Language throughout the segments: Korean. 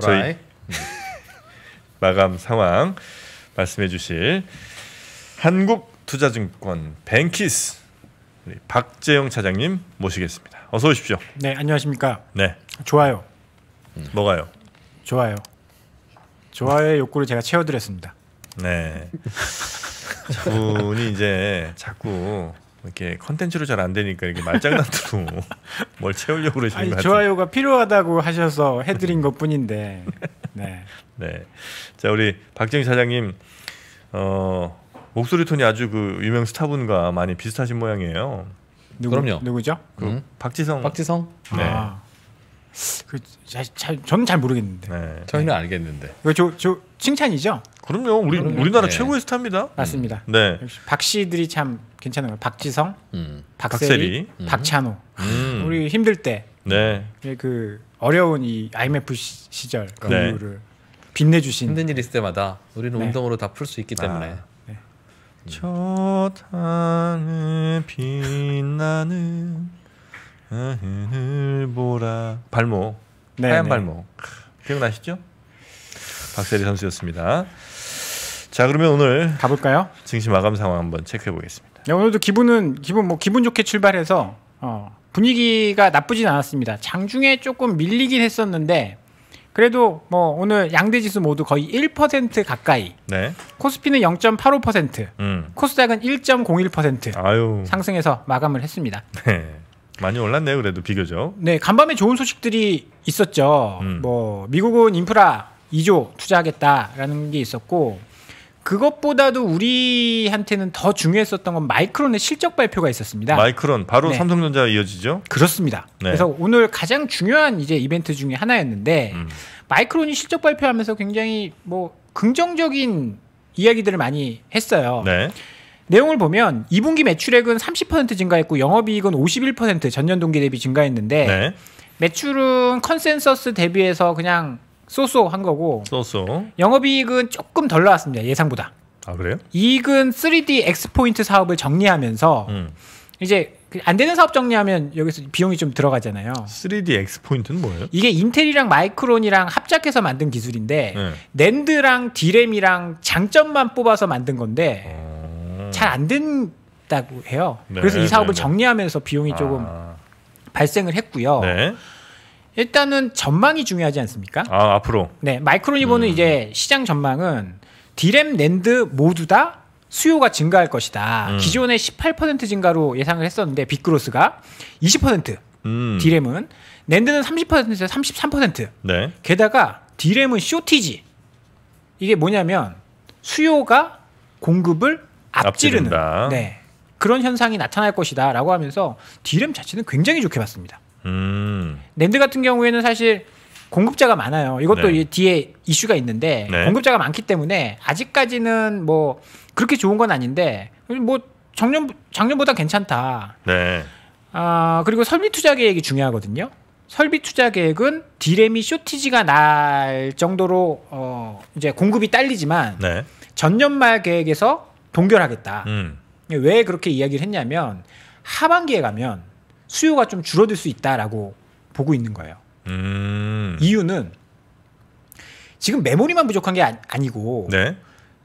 저희 마감 상황 말씀해 주실 한국투자증권 뱅키스 우리 박재영 차장님 모시겠습니다. 어서 오십시오. 네, 안녕하십니까? 네. 좋아요. 음. 뭐가요? 좋아요. 좋아요의 욕구를 제가 채워드렸습니다. 네. 저분이 이제 자꾸 이렇게 컨텐츠로 잘 안 되니까 이렇게 말장난으로 뭘 채우려고 그러시는 거같요 좋아요가 필요하다고 하셔서 해드린 것 뿐인데. 네. 네. 자 우리 박정희 사장님 어, 목소리 톤이 아주 그 유명 스타분과 많이 비슷하신 모양이에요. 누구, 그럼요. 누구죠? 그 음. 박지성. 박지성. 네. 아. 그, 잘, 잘, 저는 잘 모르겠는데. 네. 저희는 네. 알겠는데. 저, 저 칭찬이죠? 그럼요. 우리 그럼요. 우리나라 네. 최고의 스타입니다. 맞습니다. 음. 네. 박씨들이 참 괜찮은 거예요. 박지성, 음. 박세리, 박세리, 음. 박찬호. 음. 우리 힘들 때, 네. 예, 그 어려운 이 IMF 시절 그 네. 이유 빛내주신 힘든 일 있을 때마다 우리는 네. 운동으로 다 풀 수 있기 때문에. 아. 네. 하늘 음. 빛나는 하늘 보라 발목 네, 하얀 네. 발목 기억나시죠? 박세리 선수였습니다. 자 그러면 오늘 가볼까요? 증시 마감 상황 한번 체크해 보겠습니다. 네, 오늘도 기분은 기분 뭐 기분 좋게 출발해서 어, 분위기가 나쁘진 않았습니다. 장중에 조금 밀리긴 했었는데 그래도 뭐 오늘 양대 지수 모두 거의 1% 가까이. 네. 코스피는 0.85%, 음. 코스닥은 1.01% 아유. 상승해서 마감을 했습니다. 네. 많이 올랐네요, 그래도 비교적. 네, 간밤에 좋은 소식들이 있었죠. 음. 뭐 미국은 인프라 2조 투자하겠다라는 게 있었고 그것보다도 우리한테는 더 중요했었던 건 마이크론의 실적 발표가 있었습니다. 마이크론 바로 네. 삼성전자 이어지죠? 그렇습니다. 네. 그래서 오늘 가장 중요한 이제 이벤트 중에 하나였는데 음. 마이크론이 실적 발표하면서 굉장히 뭐 긍정적인 이야기들을 많이 했어요. 네. 내용을 보면 2분기 매출액은 30% 증가했고 영업이익은 51% 전년 동기 대비 증가했는데 네. 매출은 컨센서스 대비해서 그냥 쏘쏘한 거고 쏘쏘. 영업이익은 조금 덜 나왔습니다. 예상보다. 아 그래요? 이익은 3D 엑스포인트 사업을 정리하면서 음. 이제 그 안 되는 사업 정리하면 여기서 비용이 좀 들어가잖아요. 3D 엑포인트는 뭐예요? 이게 인텔이랑 마이크론이랑 합작해서 만든 기술인데 네. 낸드랑 디램이랑 장점만 뽑아서 만든 건데 어... 잘안 된다고 해요. 네, 그래서 이 사업을 네, 네. 정리하면서 비용이 아. 조금 아... 발생을 했고요. 네. 일단은 전망이 중요하지 않습니까? 아 앞으로. 네 마이크론 이보는 음. 이제 시장 전망은 디램 랜드 모두 다 수요가 증가할 것이다. 음. 기존의 18% 증가로 예상을 했었는데 빅그로스가 20% 음. 디램은 랜드는 30%에서 33%. 네. 게다가 디램은 쇼티지. 이게 뭐냐면 수요가 공급을 앞지르는 앞지른다. 네. 그런 현상이 나타날 것이다라고 하면서 디램 자체는 굉장히 좋게 봤습니다. 음. 랜드 같은 경우에는 사실 공급자가 많아요. 이것도 네. 뒤에 이슈가 있는데 네. 공급자가 많기 때문에 아직까지는 뭐 그렇게 좋은 건 아닌데 뭐 작년 작년보다 괜찮다. 네. 아 그리고 설비 투자 계획이 중요하거든요. 설비 투자 계획은 디램이 쇼티지가 날 정도로 어 이제 공급이 딸리지만 네. 전년 말 계획에서 동결하겠다. 음. 왜 그렇게 이야기를 했냐면 하반기에 가면 수요가 좀 줄어들 수 있다라고 보고 있는 거예요. 음. 이유는 지금 메모리만 부족한 게 아, 아니, 고 네.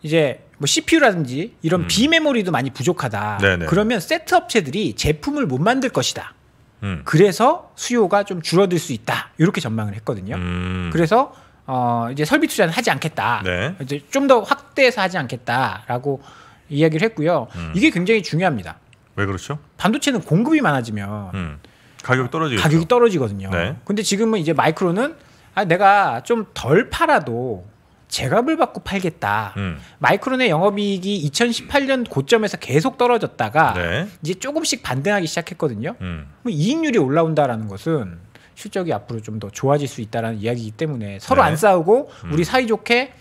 이제 뭐 CPU라든지 이런 음. 비메모리도 많이 부족하다. 네네. 그러면 세트 업체들이 제품을 못 만들 것이다. 음. 그래서 수요가 좀 줄어들 수 있다. 이렇게 전망을 했거든요. 음. 그래서 어 이제 설비 투자는 하지 않겠다. 네. 이제 좀 더 확대해서 하지 않겠다라고 이야기를 했고요. 음. 이게 굉장히 중요합니다. 왜 그렇죠? 반도체는 공급이 많아지면 음. 가격이 떨어지죠. 가격이 떨어지거든요. 네. 근데 지금은 이제 마이크로는 아, 내가 좀 덜 팔아도 제값을 받고 팔겠다. 음. 마이크론의 영업이익이 2018년 고점에서 계속 떨어졌다가 네. 이제 조금씩 반등하기 시작했거든요. 음. 이익률이 올라온다라는 것은 실적이 앞으로 좀 더 좋아질 수 있다라는 이야기이기 때문에 서로 네. 안 싸우고 우리 음. 사이좋게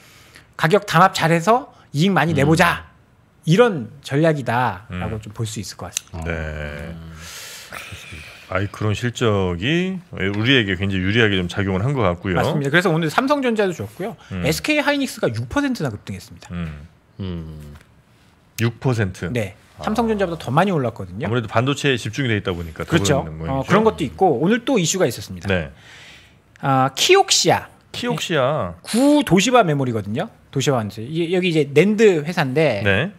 가격 담합 잘해서 이익 많이 음. 내보자. 이런 전략이다라고 음. 좀볼 수 있을 것 같습니다. 어. 네. 아이 그런 실적이 우리에게 굉장히 유리하게 좀 작용을 한 것 같고요. 맞습니다. 그래서 오늘 삼성전자도 좋고요. 음. SK 하이닉스가 6%나 급등했습니다. 음. 음. 6%. 네. 삼성전자보다 아. 더 많이 올랐거든요. 아무래도 반도체에 집중이 돼 있다 보니까 그렇죠. 어, 그런 것도 있고 오늘 또 이슈가 있었습니다. 네. 아, 키옥시아. 키옥시아. 구 도시바 메모리거든요. 도시바 메모 여기 이제 낸드 회사인데 네.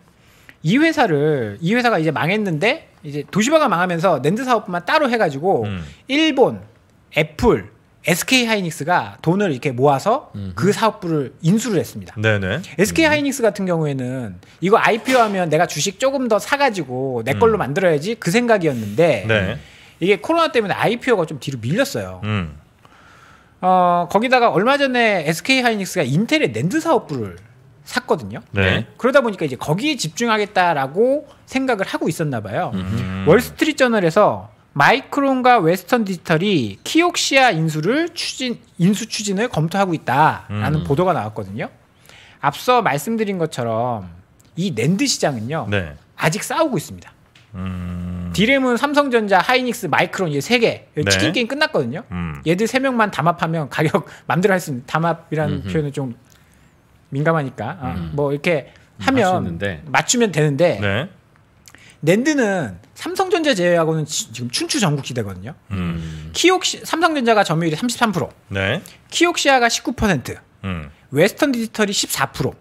이 회사를 이 회사가 이제 망했는데 이제 도시바가 망하면서 랜드 사업만 따로 해가지고 음. 일본, 애플, SK 하이닉스가 돈을 이렇게 모아서 음. 그 사업부를 인수를 했습니다. 네네. SK 음. 하이닉스 같은 경우에는 이거 IPO 하면 내가 주식 조금 더 사가지고 내 걸로 음. 만들어야지 그 생각이었는데 네. 이게 코로나 때문에 IPO가 좀 뒤로 밀렸어요. 음. 어, 거기다가 얼마 전에 SK 하이닉스가 인텔의 랜드 사업부를 샀거든요. 네. 네. 그러다 보니까 이제 거기에 집중하겠다라고 생각을 하고 있었나 봐요. 음. 월스트리트 저널에서 마이크론과 웨스턴 디지털이 키옥시아 인수를 추진 인수 추진을 검토하고 있다라는 음. 보도가 나왔거든요. 앞서 말씀드린 것처럼 이 낸드 시장은요 네. 아직 싸우고 있습니다. 디램은 음. 삼성전자, 하이닉스, 마이크론 이 세개 네. 치킨 게임 끝났거든요. 음. 얘들 세 명만 담합하면 가격 만들어 할수 있는 담합이라는 음흠. 표현은 좀 민감하니까 어, 음. 뭐 이렇게 음, 하면 맞추면 되는데 네. 랜드는 삼성전자 제외하고는 지, 금 춘추 전국시대거든요. 음. 키옥시 삼성전자가 점유율이 33%, 네. 키옥시아가 19%, 음. 웨스턴 디지털이 14%,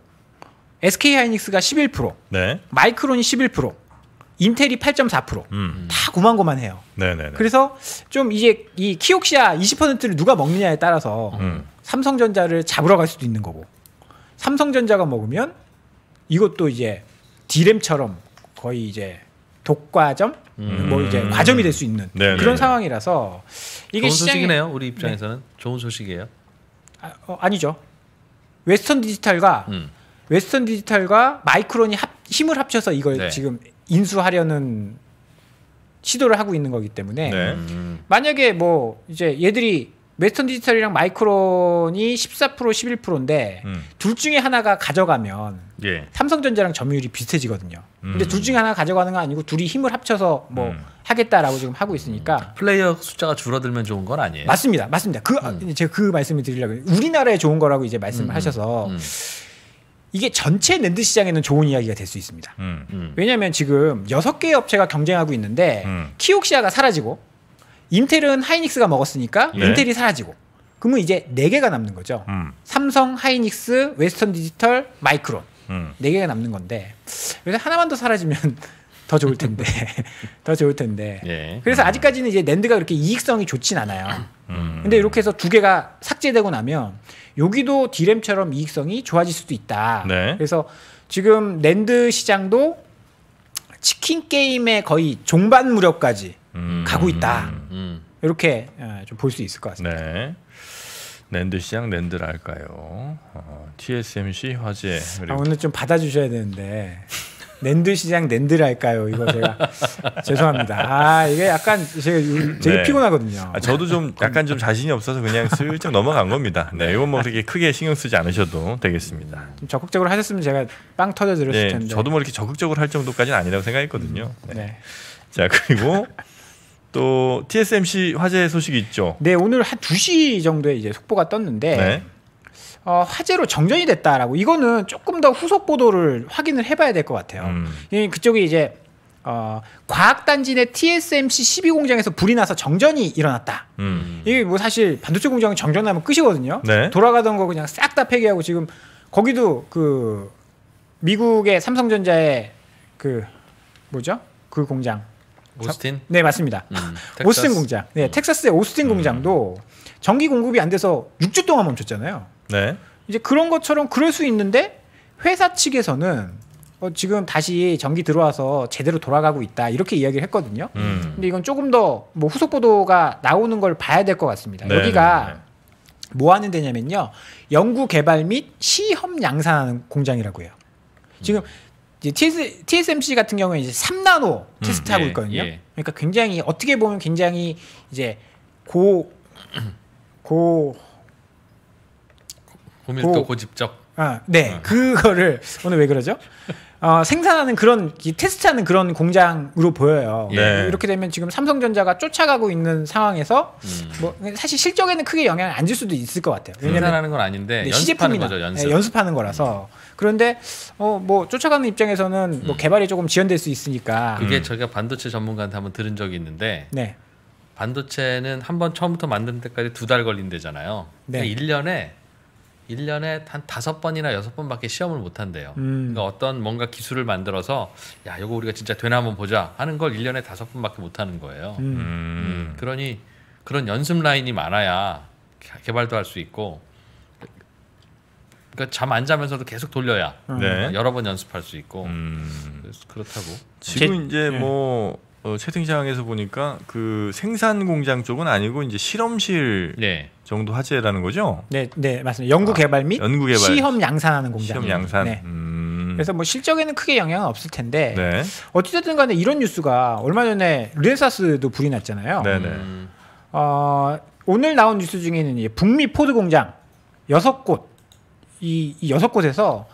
SK 하이닉스가 11%, 네. 마이크론이 11%, 인텔이 8.4%다 음. 고만고만해요. 네네네. 네, 네. 그래서 좀 이제 이 키옥시아 20%를 누가 먹느냐에 따라서 음. 삼성전자를 잡으러 갈 수도 있는 거고. 삼성전자가 먹으면 이것도 이제 디램처럼 거의 이제 독과점 뭐 음. 뭐 이제 과점이 될 수 있는 네네. 네, 그런 네. 상황이라서 이게 좋은 소식이네요 우리 네. 입장에서는 네. 좋은 소식이에요 아, 어, 니죠 웨스턴 디지털과 음. 웨스턴 디지털과 마이크론이 합, 힘을 합쳐서 이걸 네. 지금 인수하려는 시도를 하고 있는 거기 때문에 네. 음. 만약에 뭐 이제 얘들이 웨스턴 디지털이랑 마이크론이 14% 11%인데 음. 둘 중에 하나가 가져가면 예. 삼성전자랑 점유율이 비슷해지거든요. 음. 근데 둘 중에 하나 가져가는 건 아니고 둘이 힘을 합쳐서 뭐 음. 하겠다라고 지금 하고 있으니까 음. 플레이어 숫자가 줄어들면 좋은 건 아니에요. 맞습니다, 맞습니다. 그 음. 제가 그 말씀을 드리려고 우리나라에 좋은 거라고 이제 말씀을 음. 하셔서. 이게 전체 랜드 시장에는 좋은 이야기가 될 수 있습니다. 음, 음. 왜냐하면 지금 여섯 개의 업체가 경쟁하고 있는데 음. 키옥시아가 사라지고 인텔은 하이닉스가 먹었으니까 네. 인텔이 사라지고 그러면 이제 네 개가 남는 거죠. 음. 삼성, 하이닉스, 웨스턴 디지털, 마이크론 음. 네 개가 남는 건데 그래서 하나만 더 사라지면 더 좋을 텐데 더 좋을 텐데 예. 그래서 음. 아직까지는 이제 랜드가 그렇게 이익성이 좋진 않아요 음. 근데 이렇게 해서 두 개가 삭제되고 나면 여기도 디램처럼 이익성이 좋아질 수도 있다 네. 그래서 지금 랜드 시장도 치킨 게임의 거의 종반 무렵까지 음. 가고 있다. 음. 이렇게 예, 좀볼 수 있을 것 같습니다. 네. 랜드 시장 랜드랄까요? 어, TSMC 화재. 아, 오늘 좀 받아주셔야 되는데 랜드 시장 랜드랄까요? 이거 제가 죄송합니다. 아 이게 약간 제가 되게 네. 피곤하거든요. 아, 저도 좀 약간 좀 자신이 없어서 그냥 슬쩍 넘어간 겁니다. 네, 네. 이건 뭐 그렇게 크게 신경 쓰지 않으셔도 되겠습니다. 좀 적극적으로 하셨으면 제가 빵 터져 드렸을 네, 텐데. 저도 뭐 이렇게 적극적으로 할 정도까지는 아니라고 생각했거든요. 네. 네. 자 그리고. 또 TSMC 화재 소식이 있죠. 네, 오늘 한 2시 정도에 이제 속보가 떴는데 네. 어, 화재로 정전이 됐다라고 이거는 조금 더 후속 보도를 확인을 해봐야 될 것 같아요. 음. 예, 그쪽이 이제 어, 과학단지 내 TSMC 12 공장에서 불이 나서 정전이 일어났다. 음. 이게 뭐 사실 반도체 공장은 정전하면 끝이거든요. 네. 돌아가던 거 그냥 싹 다 폐기하고 지금 거기도 그 미국의 삼성전자의 그 뭐죠? 그 공장 오스틴? 네 맞습니다. 음, 오스틴 공장. 네 음. 텍사스의 오스틴 음. 공장도 전기 공급이 안 돼서 6주 동안 멈췄잖아요. 네. 이제 그런 것처럼 그럴 수 있는데 회사 측에서는 어, 지금 다시 전기 들어와서 제대로 돌아가고 있다 이렇게 이야기를 했거든요. 음. 근데 이건 조금 더 뭐 후속 보도가 나오는 걸 봐야 될 것 같습니다. 네 여기가 네, 네. 뭐 하는 데냐면요, 연구 개발 및 시험 양산하는 공장이라고 해요. 지금 음. 이제 TS, TSMC 같은 경우에 이제 3나노 음, 테스트하고 예, 있거든요. 예. 그러니까 굉장히 어떻게 보면 굉장히 이제 고 고 고밀도 고, 집적 아, 네. 어. 그거를 오늘 왜 그러죠? 어, 생산하는 그런 테스트하는 그런 공장으로 보여요. 네. 이렇게 되면 지금 삼성전자가 쫓아가고 있는 상황에서 음. 뭐 사실 실적에는 크게 영향을 안 줄 수도 있을 것 같아요. 생산하는 건 아닌데 네, 연습하는 거죠. 연습. 네, 연습하는 거라서. 음. 그런데 어, 뭐 쫓아가는 입장에서는 뭐 음. 개발이 조금 지연될 수 있으니까. 그게 음. 저희가 반도체 전문가한테 한번 들은 적이 있는데. 네. 반도체는 한번 처음부터 만든 데까지 두 달 걸린대잖아요. 네. 그러니까 1년에 1년에 한5 번이나 6 번밖에 시험을 못 한대요. 음. 그러니까 어떤 뭔가 기술을 만들어서 야, 이거 우리가 진짜 되나 한번 보자 하는 걸 1년에 5 번밖에 못 하는 거예요. 음. 음. 음. 그러니 그런 연습 라인이 많아야 개발도 할 수 있고 그러니까 잠 안 자면서도 계속 돌려야 음. 네. 여러 번 연습할 수 있고 음. 그렇다고. 지금 제, 이제 예. 뭐 어, 채팅창에서 보니까 그 생산 공장 쪽은 아니고 이제 실험실 네. 정도 화재라는 거죠? 네, 네 맞습니다. 연구 아, 개발 및 아, 연구 개발. 시험 양산하는 공장. 시험 양산. 네. 음. 그래서 뭐 실적에는 크게 영향은 없을 텐데 네. 어찌됐든 간에 이런 뉴스가 얼마 전에 르네사스도 불이 났잖아요. 네네. 네. 음. 어, 오늘 나온 뉴스 중에는 북미 포드 공장 여섯 곳이 여섯 곳에서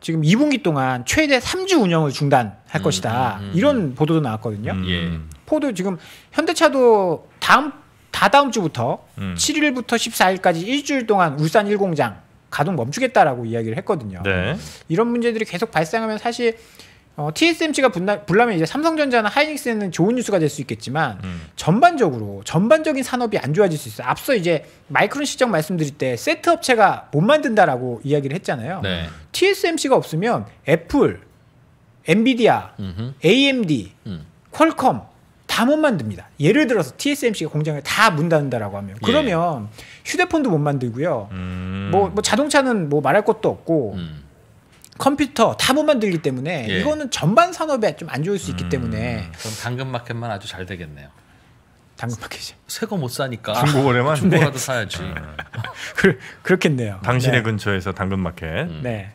지금 2분기 동안 최대 3주 운영을 중단 할 음, 것이다. 음, 음, 이런 보도도 나왔거든요. 예. 포도 지금 현대차도 다음 다다음 주부터 음. 7일부터 14일까지 일주일 동안 울산 1공장 가동 멈추겠다라고 이야기를 했거든요. 네. 이런 문제들이 계속 발생하면 사실 어, TSMC가 불나면 이제 삼성전자나 하이닉스는 좋은 뉴스가 될 수 있겠지만 음. 전반적으로 전반적인 산업이 안 좋아질 수 있어요. 앞서 이제 마이크론 시장 말씀드릴 때 세트 업체가 못 만든다라고 이야기를 했잖아요. 네. TSMC가 없으면 애플, 엔비디아, 음흠. AMD, 음. 퀄컴 다 못 만듭니다. 예를 들어서 TSMC가 공장을 다 문 닫는다라고 하면 예. 그러면 예. 휴대폰도 못 만들고요. 음. 뭐, 뭐, 자동차는 뭐 말할 것도 없고 음. 컴퓨터 다 못 만들기 때문에 예. 이거는 전반 산업에 좀 안 좋을 수 있기 음. 때문에 그럼 당근마켓만 아주 잘 되겠네요. 당근마켓이 새거 못 사니까 중고거래만 중고라도 네. 사야지. 음. 그, 렇겠네요 당신의 네. 근처에서 당근마켓. 음. 네.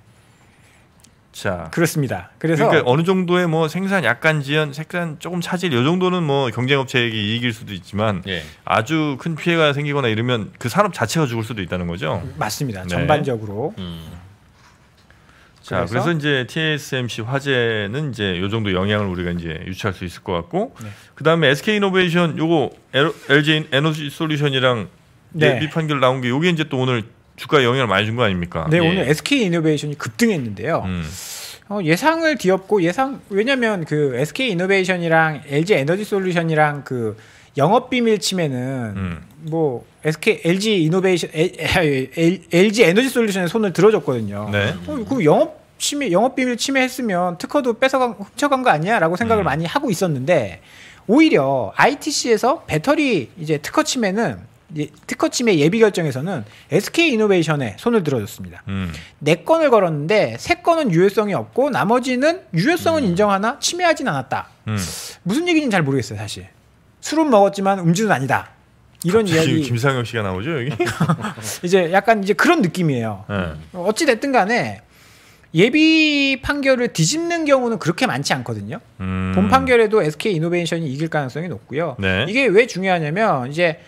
자. 그렇습니다. 그래서 그러니까 어느 정도의 뭐 생산 약간 지연, 색산 조금 차질 요 정도는 뭐 경쟁업체에게 이익일 수도 있지만 예. 아주 큰 피해가 생기거나 이러면 그 산업 자체가 죽을 수도 있다는 거죠. 맞습니다. 네. 전반적으로. 음. 자, 그래서? 그래서 이제 TSMC 화재는 이제 요 정도 영향을 우리가 이제 유추할 수 있을 것 같고 네. 그다음에 SK 이노베이션 요거 LG 에너지 솔루션이랑 네. 미판결 나온 게 요게 이제 또 오늘 주가에 영향을 많이 준 거 아닙니까? 네, 예. 오늘 SK 이노베이션이 급등했는데요. 음. 어, 예상을 뒤엎고 예상 왜냐면 그 SK 이노베이션이랑 LG 에너지 솔루션이랑 그 영업 비밀 침해는 음. 뭐 SK LG 이노베이션 LG 에너지 솔루션에 손을 들어줬거든요. 네. 어, 그 영업 침해 영업 비밀 침해했으면 특허도 뺏어간 훔쳐간 거 아니야라고 생각을 음. 많이 하고 있었는데 오히려 ITC에서 배터리 이제 특허 침해는 예, 특허침해 예비 결정에서는 SK 이노베이션에 손을 들어줬습니다. 음. 네 건을 걸었는데 세 건은 유효성이 없고 나머지는 유효성은 음. 인정하나 침해하진 않았다. 음. 무슨 얘기인지 잘 모르겠어요, 사실. 술은 먹었지만 음주는 아니다. 이런 이야기. 김상혁 씨가 나오죠 여기. 이제 약간 이제 그런 느낌이에요. 네. 어찌 됐든 간에 예비 판결을 뒤집는 경우는 그렇게 많지 않거든요. 음. 본 판결에도 SK 이노베이션이 이길 가능성이 높고요. 네. 이게 왜 중요하냐면 이제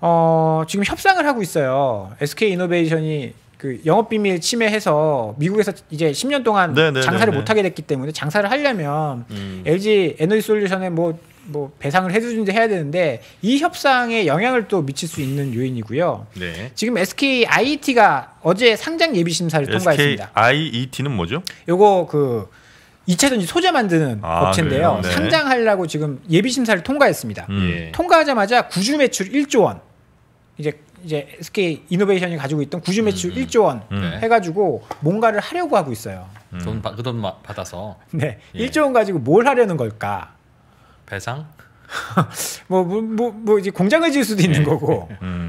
어, 지금 협상을 하고 있어요. SK 이노베이션이 그 영업 비밀 침해해서 미국에서 이제 10년 동안 네네네네. 네, 장사를 네, 네. 못 하게 됐기 때문에 장사를 하려면 음. LG 에너지 솔루션에 뭐뭐 뭐 배상을 해주든지 해야 되는데 이 협상에 영향을 또 미칠 수 있는 요인이고요. 네. 지금 SK IET가 어제 상장 예비 심사를 SK 통과했습니다. SK IET는 뭐죠? 요거 그 2차 전지 소재 만드는 아, 업체인데요. 네. 상장하려고 지금 예비 심사를 통과했습니다. 음. 예. 통과하자마자 구주 매출 1조 원. 이제 이제 SK 이노베이션이 가지고 있던 구주 음, 매출 음. 1조 원 음. 네. 해가지고 뭔가를 하려고 하고 있어요. 음. 돈 그돈 그 받아서. 네, 예. 1조 원 가지고 뭘 하려는 걸까? 배상? 뭐 뭐뭐 뭐, 뭐, 뭐 이제 공장을 지을 수도 있는 예. 거고. 음.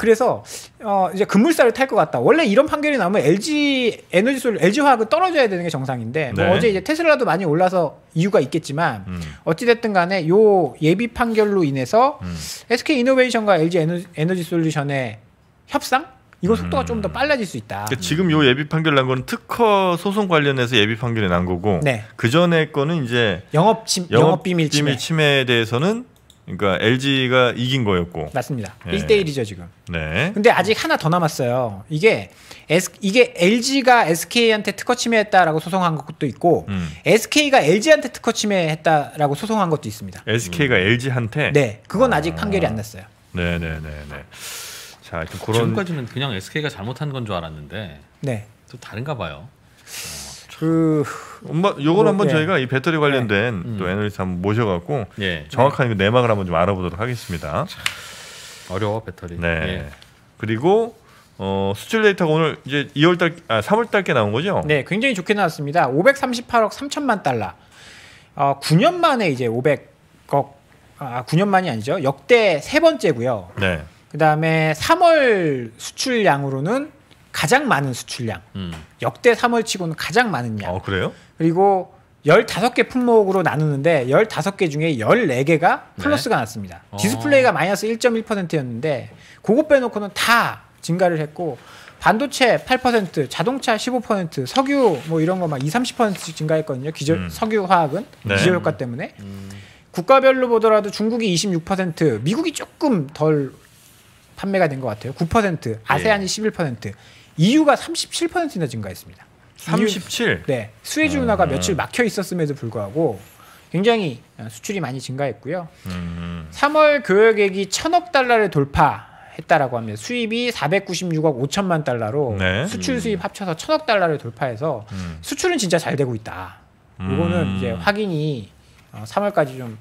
그래서 어 이제 급물살을 탈 것 같다. 원래 이런 판결이 나오면 LG 에너지 솔 LG 화학은 떨어져야 되는 게 정상인데 뭐 네. 뭐 어제 이제 테슬라도 많이 올라서 이유가 있겠지만 음. 어찌 됐든 간에 요 예비 판결로 인해서 음. SK 이노베이션과 LG 에너지, 에너지 솔루션의 협상 이거 속도가 음. 좀더 빨라질 수 있다. 그러니까 지금 요 예비 판결 난 거는 특허 소송 관련해서 예비 판결이 난 거고 네. 그 전에 거는 이제 영업 침 영업 비밀 침해에 대해서는 그러니까 LG가 이긴 거였고. 맞습니다. 예. 1대 1이죠, 지금. 네. 근데 아직 하나 더 남았어요. 이게 S, 이게 LG가 SK한테 특허 침해했다라고 소송한 것도 있고 음. SK가 LG한테 특허 침해했다라고 소송한 것도 있습니다. SK가 음. LG한테 네. 그건 아. 아직 판결이 안 났어요. 네, 네, 네, 네. 자, 그런 지금까지는 그냥 SK가 잘못한 건 줄 알았는데. 네. 또 다른가 봐요. 그 엄마 요걸 한번 네. 저희가 이 배터리 관련된 네. 또 애널리스트 한번 모셔갖고 네. 예. 정확한 그 내막을 한번 좀 알아보도록 하겠습니다. 어려워 배터리. 네. 예. 그리고 어, 수출 데이터가 오늘 이제 2월달 아 3월달께 나온 거죠? 네, 굉장히 좋게 나왔습니다. 538억 3천만 달러. 어, 9년 만에 이제 500억 아 9년 만이 아니죠. 역대 세 번째고요. 네. 그다음에 3월 수출량으로는 가장 많은 수출량. 음. 역대 3월 치고는 가장 많은 양. 어, 그래요? 그리고 15개 품목으로 나누는데 15개 중에 14개가 플러스가 네. 났습니다. 어. 디스플레이가 마이너스 1.1%였는데 그거 빼놓고는 다 증가를 했고 반도체 8%, 자동차 15%, 석유 뭐 이런 거 막 2, 30%씩 증가했거든요. 기저, 음. 석유 화학은 네. 기저 효과 때문에. 음. 국가별로 보더라도 중국이 26%, 미국이 조금 덜 판매가 된 것 같아요. 9%, 아세안이 예. 11%, 이유가 37%나 증가했습니다. 37. 네. 스웨즈 운하가 음. 며칠 막혀 있었음에도 불구하고 굉장히 어, 수출이 많이 증가했고요. 음. 3월 교역액이 천억 달러를 돌파했다라고 하면 수입이 496억 5천만 달러로 네. 수출 수입 음. 합쳐서 천억 달러를 돌파해서 음. 수출은 진짜 잘 되고 있다. 이거는 음. 이제 확인이 3월까지 어, 좀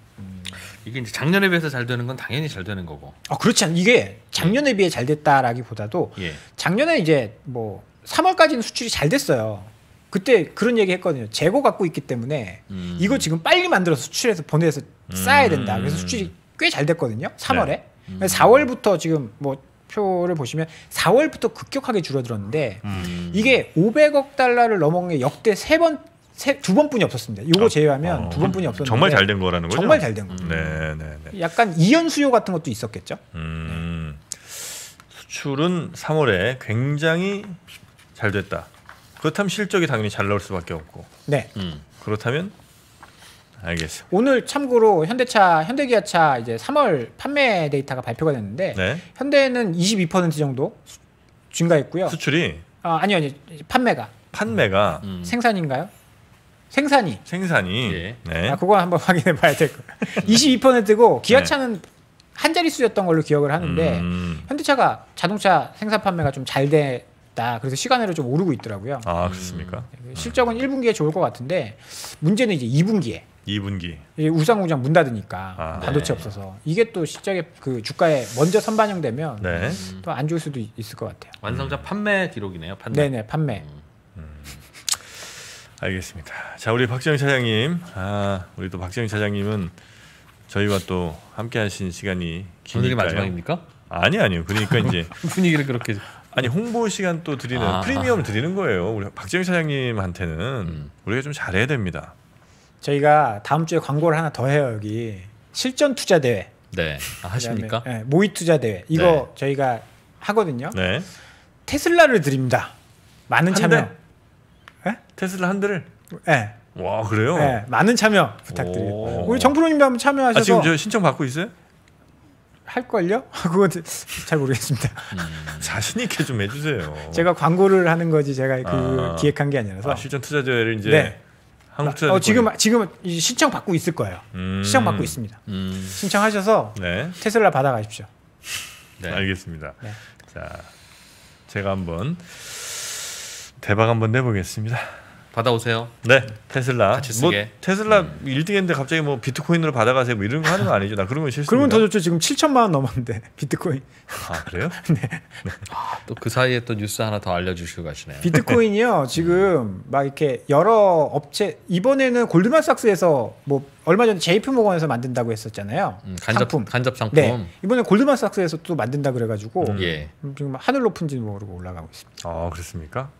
이게 이제 작년에 비해서 잘 되는 건 당연히 잘 되는 거고. 아 그렇지 않 이게 작년에 예. 비해 잘 됐다라기보다도 예. 작년에 이제 뭐 3월까지는 수출이 잘 됐어요. 그때 그런 얘기 했거든요. 재고 갖고 있기 때문에 음. 이거 지금 빨리 만들어서 수출해서 보내서 쌓아야 음. 된다. 그래서 수출이 꽤 잘 됐거든요. 3월에. 네. 음. 4월부터 그러니까 지금 뭐 표를 보시면 4월부터 급격하게 줄어들었는데 음. 이게 500억 달러를 넘어간 게 역대 세번 세두 번뿐이 없었습니다. 요거 아, 제외하면 어, 두 번뿐이 없었는데 정말 잘 된 거라는 거죠. 정말 잘 된거 음, 네, 네, 네. 약간 이연 수요 같은 것도 있었겠죠. 음, 수출은 3월에 굉장히 잘 됐다. 그렇다면 실적이 당연히 잘 나올 수밖에 없고. 네. 음, 그렇다면 알겠습 오늘 참고로 현대차, 현대기아차 이제 3월 판매 데이터가 발표가 됐는데 네. 현대는 22% 정도 수, 증가했고요. 수출이 아, 아니요, 아니 판매가. 판매가 음. 생산인가요? 생산이. 생산이. 예. 네. 아, 그거 한번 확인해 봐야 될 거예요. 22%고 기아차는 네. 한 자릿수였던 걸로 기억을 하는데 음. 음. 현대차가 자동차 생산 판매가 좀 잘 됐다. 그래서 시간으로 좀 오르고 있더라고요. 아, 그렇습니까? 음. 실적은 네. 1분기에 좋을 것 같은데 문제는 이제 2분기에. 2분기. 우산 공장 문 닫으니까 아, 네. 반도체 네. 없어서 이게 또 실적에 그 주가에 먼저 선반영되면 네. 또안 좋을 수도 있을 것 같아요. 완성차 판매 기록이네요. 판매. 네네 판매. 음. 알겠습니다. 자, 우리 박정희 차장님. 아, 우리 또 박정희 차장님은 저희와 또 함께 하신 시간이 기니까 마지막입니까? 아니 아니요. 그러니까 이제 분위기를 그렇게 아니 홍보 시간 또 드리는 아, 프리미엄 아. 드리는 거예요. 우리 박정희 사장님한테는 음. 우리가 좀 잘해야 됩니다. 저희가 다음 주에 광고를 하나 더 해요 여기 실전 투자 대회. 네 아, 하십니까? 네, 모의 투자 대회 이거 네. 저희가 하거든요. 네. 테슬라를 드립니다. 많은 참여. 대? 예? 테슬라 한 대를? 예. 와 그래요? 예. 많은 참여 부탁드리고 우리 정프로님도 한번 참여하셔서 아, 지금 저 신청 받고 있어요? 할걸요? 그건 잘 모르겠습니다. 음, 자신 있게 좀 해주세요. 제가 광고를 하는 거지 제가 그 아, 기획한 게 아니라서. 아, 실전 투자자를 이제 네. 한국 아, 투자. 어, 지금 지금 신청 받고 있을 거예요. 음, 신청 받고 있습니다. 음. 신청하셔서 네. 테슬라 받아가십시오. 네. 알겠습니다. 네. 자, 제가 한번 대박 한번 내보겠습니다. 받아오세요. 네, 테슬라. 같이 쓰게. 뭐 테슬라 음. 1등했는데 갑자기 뭐 비트코인으로 받아가세요. 뭐 이런 거 하는 거 아니죠? 나 그런 건 싫습니다. 그러면 더 좋죠. 지금 7천만 원 넘었는데 비트코인. 아 그래요? 네. 아, 또그 사이에 또 뉴스 하나 더 알려주시고 가시네요. 비트코인이요. 음. 지금 막 이렇게 여러 업체 이번에는 골드만삭스에서 뭐 얼마 전에 JP 모건에서 만든다고 했었잖아요. 음, 간접 상품. 간접 상품. 네. 이번에 골드만삭스에서 또 만든다 그래가지고 음, 예. 음, 지금 하늘 높은지 모르고 올라가고 있습니다. 아 그렇습니까?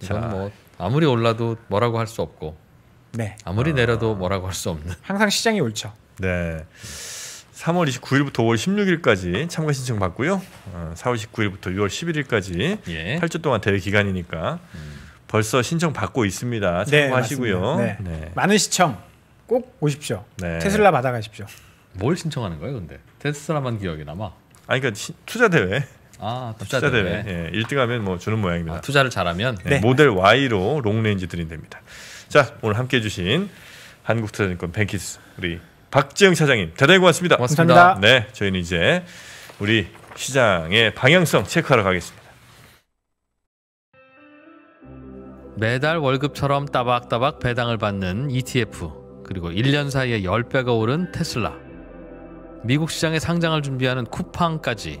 자, 뭐 아무리 올라도 뭐라고 할 수 없고 네. 아무리 아... 내려도 뭐라고 할 수 없는 항상 시장이 옳죠. 네. 3월 29일부터 5월 16일까지 참가 신청 받고요. 4월 어, 19일부터 6월 11일까지 예. 8주 동안 대회 기간이니까 음. 벌써 신청 받고 있습니다. 네, 참고하시고요. 네, 네. 네. 많은 시청 꼭 오십시오. 네. 테슬라 받아가십시오. 뭘 신청하는 거예요, 근데 테슬라만 기억이 남아? 아니 그러니까 투자 대회. 아 투자, 투자 예, 1등하면 뭐 주는 모양입니다. 아, 투자를 잘하면 예, 네. 모델 Y로 롱레인지 드린답니다. 자 오늘 함께해 주신 한국투자증권 뱅키스 우리 박지영 차장님 대단히 고맙습니다. 고맙습니다네 저희는 이제 우리 시장의 방향성 체크하러 가겠습니다. 매달 월급처럼 따박따박 배당을 받는 ETF 그리고 1년 사이에 10배가 오른 테슬라 미국 시장에 상장을 준비하는 쿠팡까지